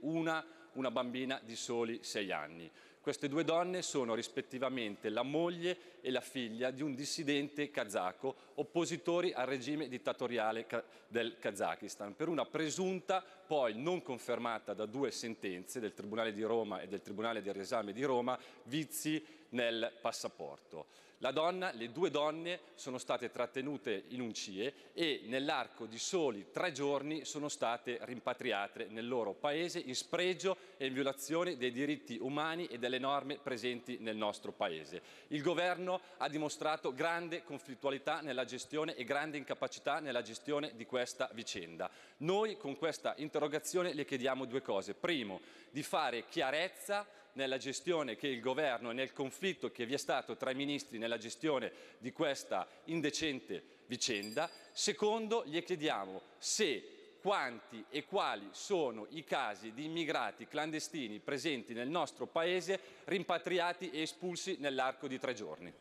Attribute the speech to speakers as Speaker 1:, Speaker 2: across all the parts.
Speaker 1: una, una bambina di soli sei anni. Queste due donne sono rispettivamente la moglie e la figlia di un dissidente kazako, oppositori al regime dittatoriale del Kazakistan, per una presunta poi non confermata da due sentenze del Tribunale di Roma e del Tribunale del Riesame di Roma, vizi nel passaporto. La donna, le due donne sono state trattenute in un CIE e nell'arco di soli tre giorni sono state rimpatriate nel loro paese in spregio e in violazione dei diritti umani e delle norme presenti nel nostro paese. Il governo ha dimostrato grande conflittualità nella gestione e grande incapacità nella gestione di questa vicenda. Noi con questa interrogazione interrogazione le chiediamo due cose. Primo, di fare chiarezza nella gestione che il governo e nel conflitto che vi è stato tra i ministri nella gestione di questa indecente vicenda. Secondo, le chiediamo se quanti e quali sono i casi di immigrati clandestini presenti nel nostro Paese rimpatriati e espulsi
Speaker 2: nell'arco di tre giorni.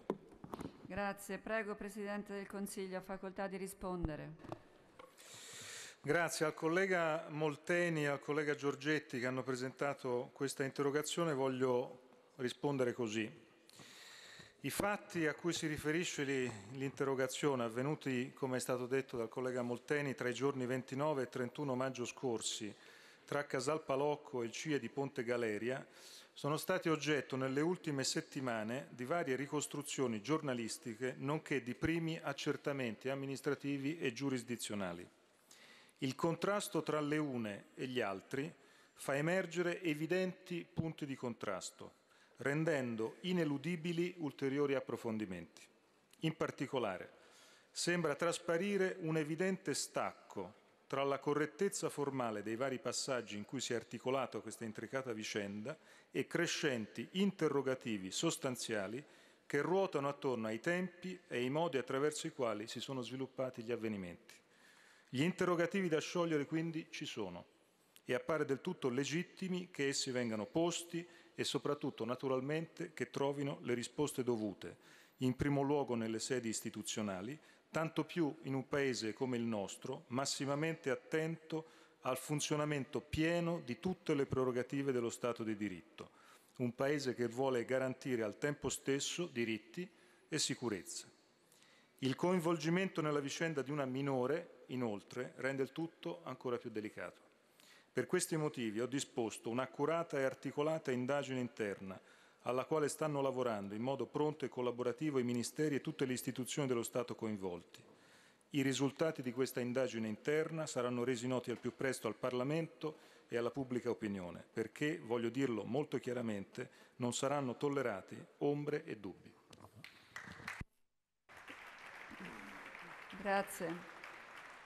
Speaker 3: Grazie. Prego, Presidente del Consiglio, ha facoltà di rispondere.
Speaker 2: Grazie al collega Molteni e al collega Giorgetti che hanno presentato questa interrogazione voglio rispondere così. I fatti a cui si riferisce l'interrogazione avvenuti, come è stato detto dal collega Molteni, tra i giorni 29 e 31 maggio scorsi tra Casal Palocco e il CIE di Ponte Galeria sono stati oggetto nelle ultime settimane di varie ricostruzioni giornalistiche nonché di primi accertamenti amministrativi e giurisdizionali. Il contrasto tra le une e gli altri fa emergere evidenti punti di contrasto, rendendo ineludibili ulteriori approfondimenti. In particolare, sembra trasparire un evidente stacco tra la correttezza formale dei vari passaggi in cui si è articolata questa intricata vicenda e crescenti interrogativi sostanziali che ruotano attorno ai tempi e ai modi attraverso i quali si sono sviluppati gli avvenimenti. Gli interrogativi da sciogliere quindi ci sono e appare del tutto legittimi che essi vengano posti e soprattutto naturalmente che trovino le risposte dovute, in primo luogo nelle sedi istituzionali, tanto più in un Paese come il nostro, massimamente attento al funzionamento pieno di tutte le prerogative dello Stato di diritto, un Paese che vuole garantire al tempo stesso diritti e sicurezza. Il coinvolgimento nella vicenda di una minore inoltre, rende il tutto ancora più delicato. Per questi motivi ho disposto un'accurata e articolata indagine interna alla quale stanno lavorando in modo pronto e collaborativo i ministeri e tutte le istituzioni dello Stato coinvolti. I risultati di questa indagine interna saranno resi noti al più presto al Parlamento e alla pubblica opinione, perché, voglio dirlo molto chiaramente, non saranno tollerati ombre e dubbi.
Speaker 3: Grazie.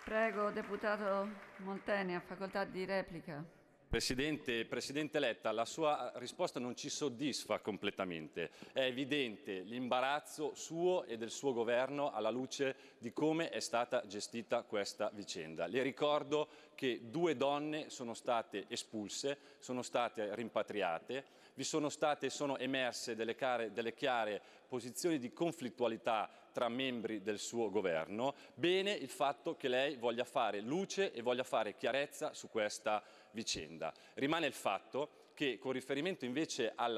Speaker 3: Prego, deputato Molteni, a facoltà di replica.
Speaker 1: Presidente, Presidente, Letta, la sua risposta non ci soddisfa completamente. È evidente l'imbarazzo suo e del suo governo alla luce di come è stata gestita questa vicenda. Le ricordo che due donne sono state espulse, sono state rimpatriate vi sono state e sono emerse delle, care, delle chiare posizioni di conflittualità tra membri del suo governo, bene il fatto che lei voglia fare luce e voglia fare chiarezza su questa vicenda. Rimane il fatto che con riferimento invece alla